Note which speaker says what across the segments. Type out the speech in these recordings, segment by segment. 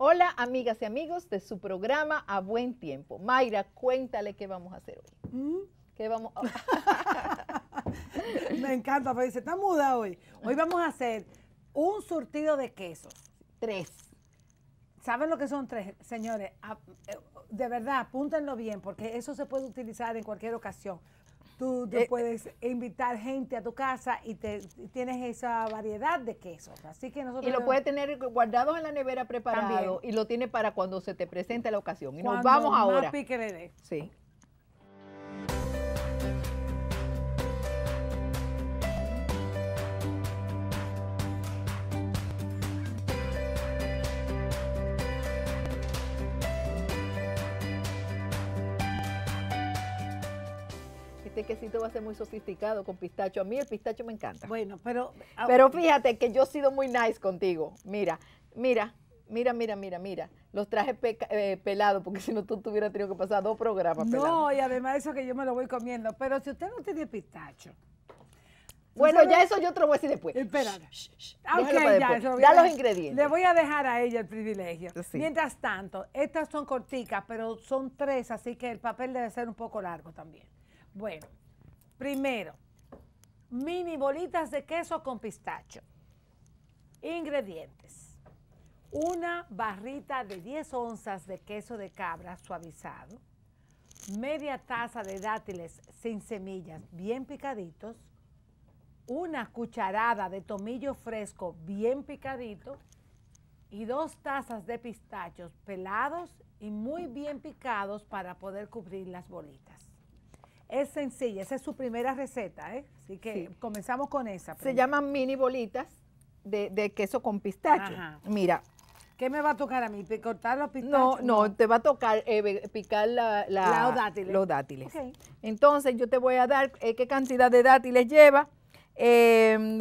Speaker 1: Hola amigas y amigos de su programa A Buen Tiempo. Mayra, cuéntale qué vamos a hacer hoy. ¿Mm? ¿Qué vamos
Speaker 2: Me encanta, pero dice, está muda hoy. Hoy vamos a hacer un surtido de quesos. Tres. ¿Saben lo que son tres? Señores, eh, de verdad, apúntenlo bien, porque eso se puede utilizar en cualquier ocasión. Tú, eh, puedes invitar gente a tu casa y, te, tienes esa variedad de quesos. Así que nosotros. Y lo puedes tener guardado en la nevera preparado
Speaker 1: y lo tienes para cuando se te presente la ocasión. Y nos vamos ahora. Sí. si este quesito va a ser muy sofisticado con pistacho. A mí el pistacho me encanta. Bueno, pero... Ah, pero fíjate que yo he sido muy nice contigo. Mira, mira, mira, mira, mira, mira. Los traje eh, pelados, porque si no tú tuvieras tenido que pasar dos programas No,
Speaker 2: y además eso que yo me lo voy comiendo. Pero si usted no tiene pistacho...
Speaker 1: Bueno, ya eso
Speaker 2: yo te lo voy a decir después. Espera. Okay, ya, los ingredientes. Le voy a dejar a ella el privilegio. Mientras tanto, estas son corticas, pero son tres, así que el papel debe ser un poco largo también. Bueno, primero, mini bolitas de queso con pistacho. Ingredientes. Una barrita de 10 onzas de queso de cabra suavizado, media taza de dátiles sin semillas bien picaditos, una cucharada de tomillo fresco bien picadito y dos tazas de pistachos pelados y muy bien picados para poder cubrir las bolitas. Es sencilla, esa es su primera receta, ¿eh? Así que comenzamos con esa. Se llaman mini bolitas de, queso con pistacho. Mira,
Speaker 1: ¿Qué me va a tocar a mí? ¿Cortar los pistachos? No, no, te va a tocar eh, picar la, los dátiles. Entonces, yo te voy a dar eh, qué cantidad de dátiles lleva. Em,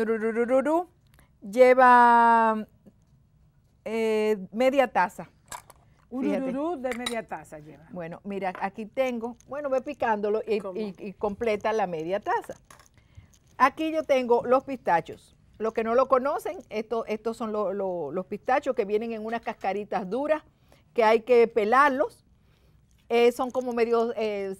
Speaker 1: lleva eh, media taza
Speaker 2: ururú de media taza lleva.
Speaker 1: Bueno, mira, aquí tengo, bueno, ve picándolo y, completa la media taza. Aquí yo tengo los pistachos. Los que no lo conocen, esto, estos son los pistachos que vienen en unas cascaritas duras que hay que pelarlos. Eh, son como medio, eh,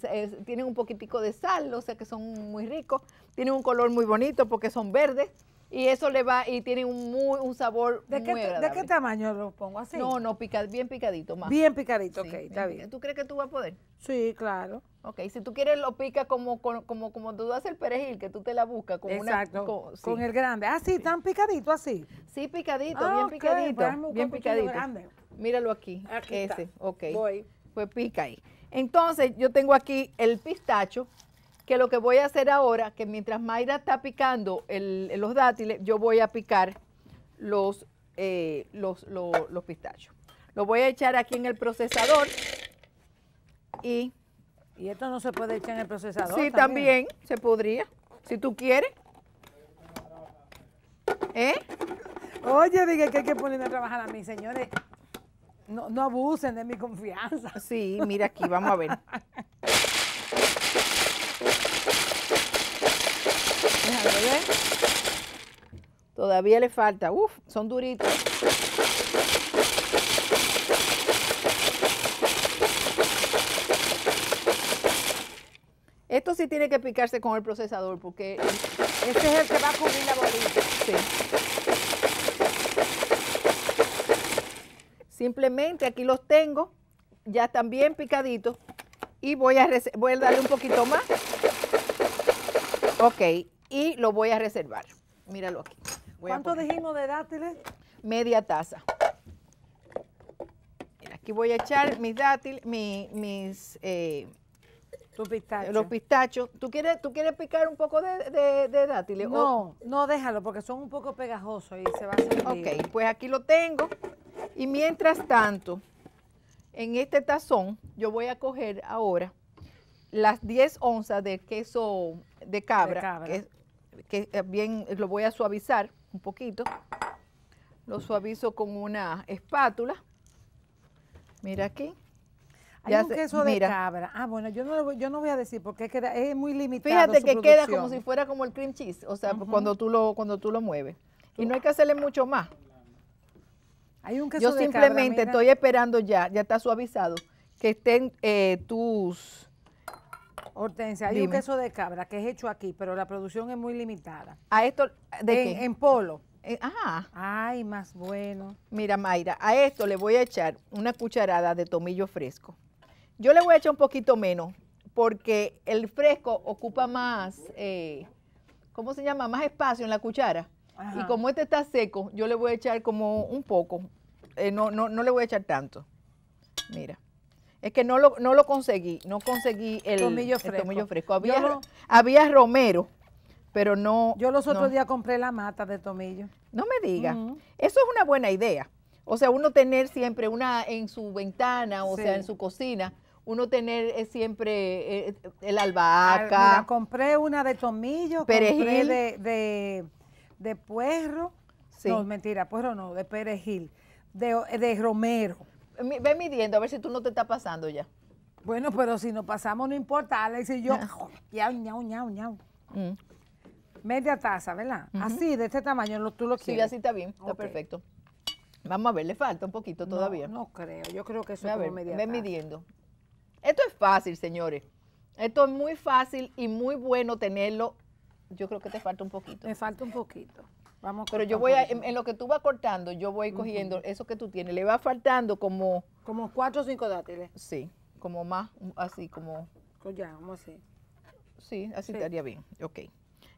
Speaker 1: tienen un poquitico de sal, o sea que son muy ricos. Tienen un color muy bonito porque son verdes. Y eso le va y tiene un muy un sabor ¿De qué, ¿De qué tamaño lo pongo así? No, no, pica, bien picadito
Speaker 2: más. Bien picadito, ok, está bien. ¿Tú crees que tú vas a poder?
Speaker 1: Sí, claro. Ok, si tú quieres lo pica como como, como, tú haces el perejil, que tú te la buscas con Exacto, una, con, con, el
Speaker 2: grande. Ah, sí, tan picadito así. Sí, picadito, bien picadito. Bien picadito. Grande.
Speaker 1: Míralo aquí. ese, ok. Voy. Pues pica ahí. Entonces, yo tengo aquí el pistacho, que lo que voy a hacer ahora, que mientras Mayra está picando los dátiles, yo voy a picar los, eh, los, pistachos. Lo voy a echar aquí en el procesador y...
Speaker 2: ¿Y esto no se puede echar en el procesador? Sí, también, se podría, si tú quieres. ¿Eh? Oye, dije que hay que ponerme a trabajar a mí, señores. No, no abusen de mi confianza. Sí, mira aquí, vamos a ver.
Speaker 1: Todavía le falta. Uf, son duritos. Esto sí tiene que picarse con el procesador porque
Speaker 2: este es el que va a cubrir la bolita.
Speaker 1: Simplemente aquí los tengo, ya están bien picaditos y voy a, voy a darle un poquito más. Ok, y lo voy a reservar. Míralo aquí. ¿Cuánto dijimos de dátiles? Media taza. Aquí voy a echar mis dátiles, mis... Eh, los pistachos. Los pistachos. ¿Tú quieres, tú quieres picar un poco de, dátiles? Eh, no, o... no, déjalo porque son un poco pegajosos y se va a salir. Ok, pues aquí lo tengo. Y mientras tanto, en este tazón, yo voy a coger ahora las 10 onzas de queso de cabra, que eh, bien eh, lo voy a suavizar un poquito. Lo suavizo con una espátula.
Speaker 2: Mira aquí. Hay un queso de cabra. Ah, bueno, yo no, yo no voy a decir porque es, es muy limitado. Fíjate que queda como si fuera como el cream cheese,
Speaker 1: o sea, cuando, tú lo, cuando tú lo mueves. Y no hay que hacerle mucho más. Hay un queso yo simplemente estoy esperando ya, ya está suavizado, que estén eh, tus
Speaker 2: Hortensia, hay un queso de cabra que es hecho aquí, pero la producción es muy limitada.
Speaker 1: ¿A esto de en, qué? En polo. Eh, ajá. Ay, más bueno. Mira, Mayra, a esto le voy a echar una cucharada de tomillo fresco. Yo le voy a echar un poquito menos porque el fresco ocupa más, eh, ¿cómo se llama? Más espacio en la cuchara. Ajá. Y como este está seco, yo le voy a echar como un poco. Eh, no, no, no le voy a echar tanto. Mira. Es que no lo, conseguí, no conseguí el tomillo fresco. Había, romero, pero no... Yo los otros días compré la mata de tomillo. No me diga. Eso es una buena idea. O sea, uno tener siempre una en su ventana, o sea, en su cocina, uno tener eh, siempre
Speaker 2: eh, el albahaca. compré una de tomillo, perejil. compré de, puerro, no, mentira, puerro no, de perejil, de romero. Ve midiendo a ver si tú no te está pasando ya. Bueno, pero si nos pasamos no importa, Alex y yo. Ah. Mm. Media taza, ¿verdad? Así, de este tamaño, tú lo quieres. Sí, así está bien, está perfecto. Vamos a ver, le falta un
Speaker 1: poquito todavía. No creo, yo creo que eso es ver media ve midiendo. Esto es fácil, señores. Esto es muy fácil y muy bueno tenerlo. Yo creo que te falta un poquito. Me falta un poquito.
Speaker 2: Pero yo voy, a, en, lo
Speaker 1: que tú vas cortando, yo voy cogiendo eso que tú tienes. Le va faltando como... Como cuatro o cinco dátiles. Sí, como más, así como...
Speaker 2: Pues ya, vamos así.
Speaker 1: Sí, así estaría bien. Ok.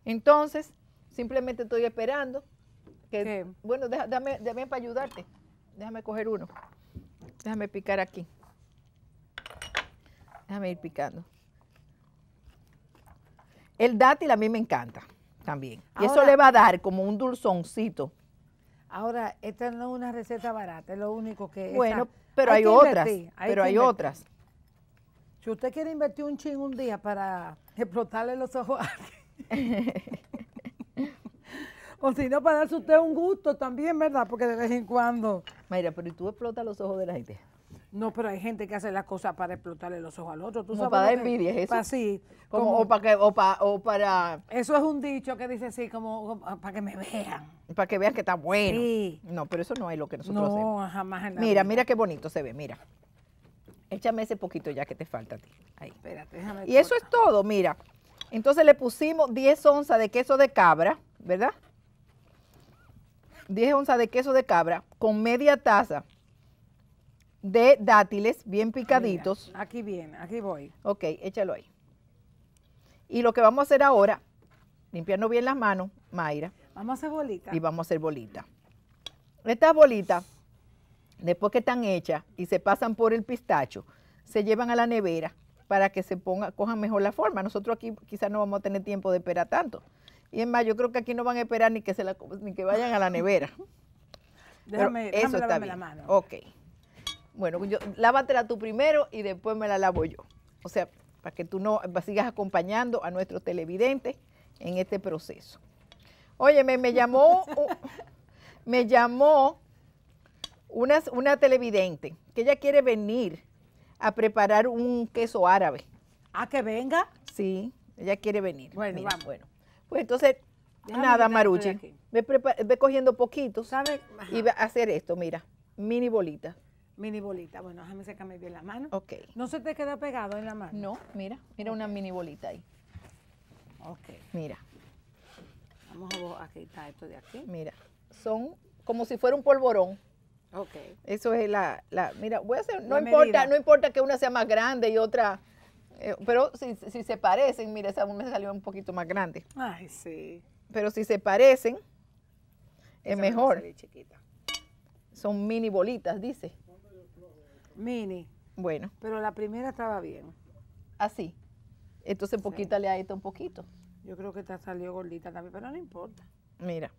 Speaker 1: Entonces, simplemente estoy esperando que... Bueno, déjame para ayudarte. Déjame coger uno. Déjame picar aquí. Déjame ir picando. El dátil a mí me encanta. También. y eso le va a dar como un dulzoncito.
Speaker 2: Ahora, esta no es una receta barata, es lo único que... Bueno, pero hay, otras, pero hay otras. Si usted quiere invertir un ching un día para explotarle los ojos O si no, para darse usted un gusto también, ¿verdad? Porque de vez en cuando... Mira, pero tú explotas los ojos de la gente. No, pero hay gente que hace las cosas para explotarle los ojos al otro. ¿Tú para dar envidia, eso. como, o, para Eso es un dicho que dice así, como ah, para que me vean.
Speaker 1: Para que vean que está bueno. Sí. No, pero eso no es lo que nosotros hacemos.
Speaker 2: No, jamás. mira,
Speaker 1: mira qué bonito se ve, mira. Échame ese poquito ya que te falta a ti.
Speaker 2: Ahí. Espérate, déjame. Y eso
Speaker 1: es todo, mira. Entonces le pusimos 10 onzas de queso de cabra, ¿verdad? 10 onzas de queso de cabra con media taza de dátiles bien ah, picaditos.
Speaker 2: aquí viene, aquí voy.
Speaker 1: Ok, échalo ahí. Y lo que vamos a hacer ahora, limpiando bien las manos, Mayra.
Speaker 2: Vamos a hacer bolitas. Y
Speaker 1: vamos a hacer bolitas. Estas bolitas, después que están hechas y se pasan por el pistacho, se llevan a la nevera para que se ponga, cojan mejor la forma. Nosotros aquí quizás no vamos a tener tiempo de esperar tanto. Y es más, yo creo que aquí no van a esperar ni que, se la, ni que vayan a la nevera.
Speaker 2: déjame, eso déjame está la mano.
Speaker 1: Ok. Bueno, yo, lávatela tú primero y después me la lavo yo. O sea, para que tú no sigas acompañando a nuestro televidente en este proceso. Oye, me llamó, me llamó una, televidente que ella quiere venir a preparar un queso árabe. ¿A ah, que venga? Sí, ella quiere venir. Bueno, bueno. Pues entonces Nada, Maruchi. Ve, cogiendo poquitos ¿Sabe? y va a hacer esto, mira, mini bolita.
Speaker 2: Mini bolita. Bueno, déjame secarme bien la mano. Ok. ¿No se te queda pegado en la mano? No, mira, mira una mini bolita ahí. Ok. Mira. Vamos
Speaker 1: a, aquí, está esto de aquí. Mira, son como si fuera un polvorón. Ok. Eso es la, la mira, voy a hacer, no importa, no importa que una sea más grande y otra, eh, pero si, se parecen, mira, esa me salió un poquito más grande.
Speaker 2: Ay, sí.
Speaker 1: Pero si se parecen, es mejor. chiquita. Son mini bolitas, dice. Mini. Bueno.
Speaker 2: Pero la primera estaba bien. Así.
Speaker 1: Entonces, poquita pues, le a
Speaker 2: esta un poquito. Yo creo que te salió gordita también, pero no importa.
Speaker 1: Mira.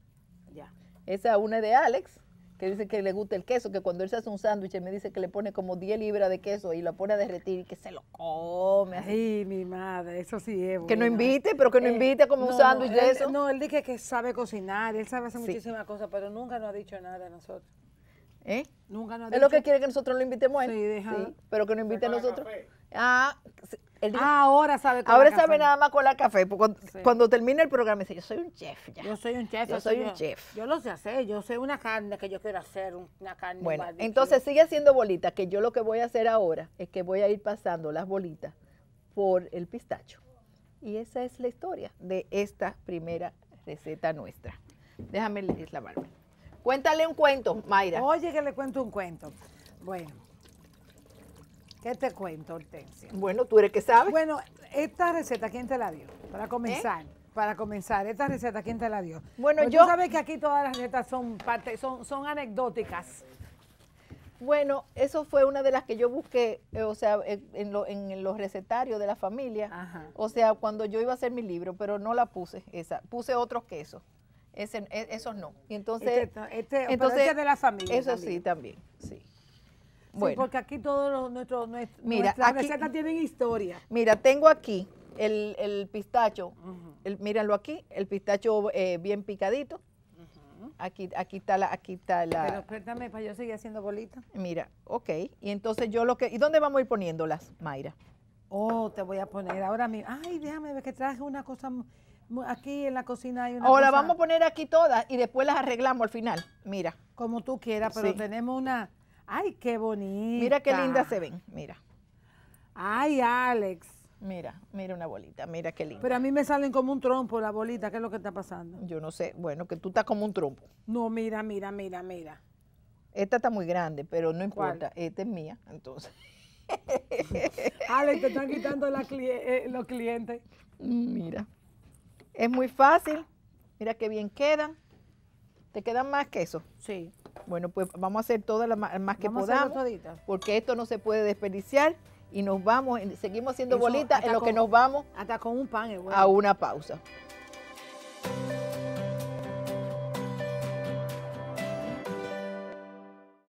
Speaker 1: Ya. Esa una de Alex, que dice que le gusta el queso, que cuando él se hace un sándwich, me dice que le pone como 10 libras de queso y lo pone a derretir y que se lo come. Ay,
Speaker 2: mi madre, eso sí es. Que no invite, pero que no eh, invite como un sándwich de eso. No, él dice que sabe cocinar, él sabe hacer muchísimas cosas, pero nunca nos ha dicho nada a nosotros. ¿Eh? Nunca es lo que quiere
Speaker 1: que nosotros lo invitemos a él. Sí, pero que nos invite a nosotros. Ah, ah, ahora sabe con Ahora sabe nada más con la café. cuando, termine termina el programa dice, yo soy un chef ya.
Speaker 2: Yo soy un chef. Yo soy un chef. Yo lo sé hacer, yo sé una carne que yo quiero hacer, una carne. Bueno, entonces
Speaker 1: sigue haciendo bolitas, que yo lo que voy a hacer ahora es que voy a ir pasando las bolitas por el pistacho. Y esa es la historia de esta primera receta nuestra. Déjame leer la Cuéntale un cuento, Mayra. Oye, que le cuento un cuento.
Speaker 2: Bueno, ¿qué te cuento, Hortensia? Bueno, tú eres que sabes. Bueno, esta receta, ¿quién te la dio? Para comenzar. ¿Eh? Para comenzar, esta receta, ¿quién te la dio? Bueno, yo. Tú sabes que aquí todas las recetas son, parte, son, son anecdóticas.
Speaker 1: Bueno, eso fue una de las que yo busqué, eh, o sea, en, los recetarios de la familia. O sea, cuando yo iba a hacer mi libro, pero no la puse esa. Puse otros quesos. Ese, e, esos no. Y entonces, este, entonces es de la familia. Eso sí, también, sí. Bueno. porque
Speaker 2: aquí todos nuestros, mira, nuestras recetas
Speaker 1: tienen historia. Mira, tengo aquí el, pistacho, míralo aquí, el pistacho eh, bien picadito. Aquí, aquí está la, aquí está la. Pero
Speaker 2: espérame, para yo seguir haciendo bolitas
Speaker 1: Mira, ok. Y entonces yo lo que. ¿Y dónde vamos a ir poniéndolas, Mayra?
Speaker 2: Oh, te voy a poner ahora mismo. Ay, déjame ver que traje una cosa Aquí en la cocina hay una. O la vamos a poner aquí todas y después las arreglamos al final. Mira. Como tú quieras, pero tenemos una. Ay, qué bonita. Mira qué linda se ven. Mira. Ay, Alex. Mira, mira una bolita, mira qué linda. Pero a mí me salen como un trompo la bolita, ¿qué es lo que está pasando? Yo no sé,
Speaker 1: bueno, que tú estás como un trompo.
Speaker 2: No, mira, mira, mira, mira.
Speaker 1: Esta está muy grande, pero no importa, esta es mía,
Speaker 2: entonces. Alex, te están quitando
Speaker 1: eh, los clientes. Mm, mira. Es muy fácil. Mira qué bien quedan. ¿Te quedan más que eso? Sí. Bueno, pues vamos a hacer todas las más, que podamos. Porque esto no se puede desperdiciar y nos vamos, seguimos haciendo bolitas en lo que nos vamos. Hasta con un pan, A una pausa.